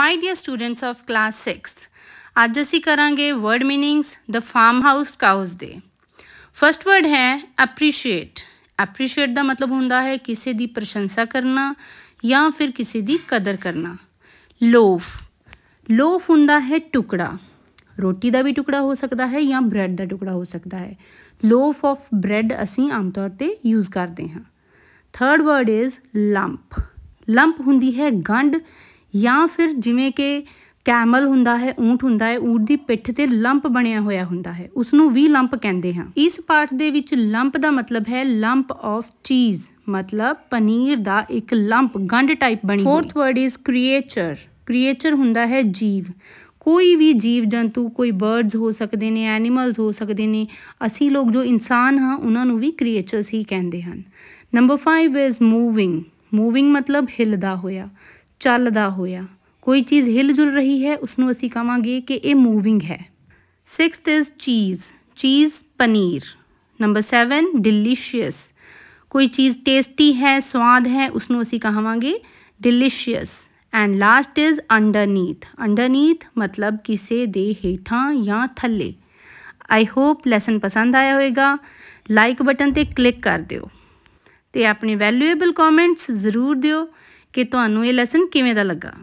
my dear students of class six अज असी करा word meanings the farm house cows the first word है appreciate appreciate का मतलब होंगे है किसी की प्रशंसा करना या फिर किसी की कदर करना लोफ लोफ हों टुकड़ा रोटी का भी टुकड़ा हो सकता है या ब्रैड का टुकड़ा हो सकता है लोफ ऑफ ब्रैड असी आम तौर पर यूज़ करते हाँ third word is lump lump होंगी है गंढ ਜਾਂ ਫਿਰ ਜਿਵੇਂ ਕਿ ਕੈਮਲ ਹੁੰਦਾ ਹੈ ਊਂਠ ਹੁੰਦਾ ਹੈ ਊਂਠ ਦੀ ਪਿੱਠ ਤੇ ਲੰਪ ਬਣਿਆ ਹੋਇਆ ਹੁੰਦਾ ਹੈ ਉਸ ਨੂੰ ਵੀ ਲੰਪ ਕਹਿੰਦੇ ਹਾਂ ਇਸ ਪਾਠ ਦੇ ਵਿੱਚ ਲੰਪ ਦਾ ਮਤਲਬ ਹੈ ਲੰਪ ਆਫ ਚੀਜ਼ ਮਤਲਬ ਪਨੀਰ ਦਾ ਇੱਕ ਲੰਪ ਗੰਢ ਟਾਈਪ ਬਣੀ fourth word is creature creature ਹੁੰਦਾ ਹੈ ਜੀਵ ਕੋਈ ਵੀ ਜੀਵ ਜੰਤੂ ਕੋਈ ਬਰਡਸ ਹੋ ਸਕਦੇ ਨੇ ਐਨੀਮਲਸ ਹੋ ਸਕਦੇ ਨੇ ਅਸੀਂ ਲੋਕ ਜੋ ਇਨਸਾਨ ਹਾਂ ਉਹਨਾਂ ਨੂੰ ਵੀ ਕ੍ਰੀਏਚਰਸ ਹੀ ਕਹਿੰਦੇ ਹਨ ਨੰਬਰ 5 ਇਜ਼ ਮੂਵਿੰਗ ਮੂਵਿੰਗ ਮਤਲਬ ਹਿਲਦਾ ਹੋਇਆ चलता ਹੋਇਆ कोई चीज़ ਹਿਲ ਜੁਲ ਰਹੀ ਹੈ ਉਸ ਨੂੰ ਅਸੀਂ ਕਵਾਂਗੇ ਕਿ ਇਹ ਮੂਵਿੰਗ ਹੈ 6th चीज़ ਚੀਜ਼ ਚੀਜ਼ ਪਨੀਰ ਨੰਬਰ 7 कोई चीज़ टेस्टी है स्वाद है उसनों असी कहे delicious and last is underneath underneath मतलब किसी के हेठा या थले आई होप लैसन पसंद आया होगा लाइक बटन पर क्लिक कर दौ ਤੇ ਆਪਣੀ ਵੈਲਿਊਏਬਲ ਕਮੈਂਟਸ ਜ਼ਰੂਰ ਦਿਓ ਕਿ ਤੁਹਾਨੂੰ ਇਹ ਲੈਸਨ ਕਿਵੇਂ ਦਾ ਲੱਗਾ